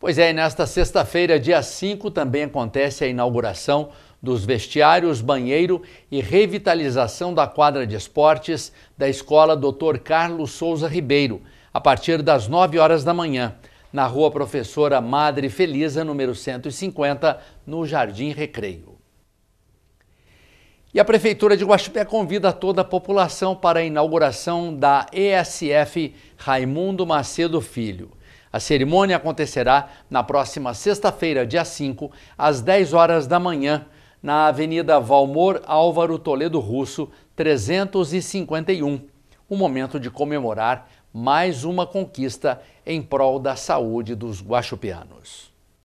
Pois é, e nesta sexta-feira, dia 5, também acontece a inauguração dos vestiários, banheiro e revitalização da quadra de esportes da Escola Dr. Carlos Souza Ribeiro, a partir das 9 horas da manhã, na Rua Professora Madre Felisa, número 150, no Jardim Recreio. E a Prefeitura de Guaxupé convida toda a população para a inauguração da ESF Raimundo Macedo Filho. A cerimônia acontecerá na próxima sexta-feira, dia 5, às 10 horas da manhã, na Avenida Valmor Álvaro Toledo Russo, 351. Um momento de comemorar mais uma conquista em prol da saúde dos guaxupianos.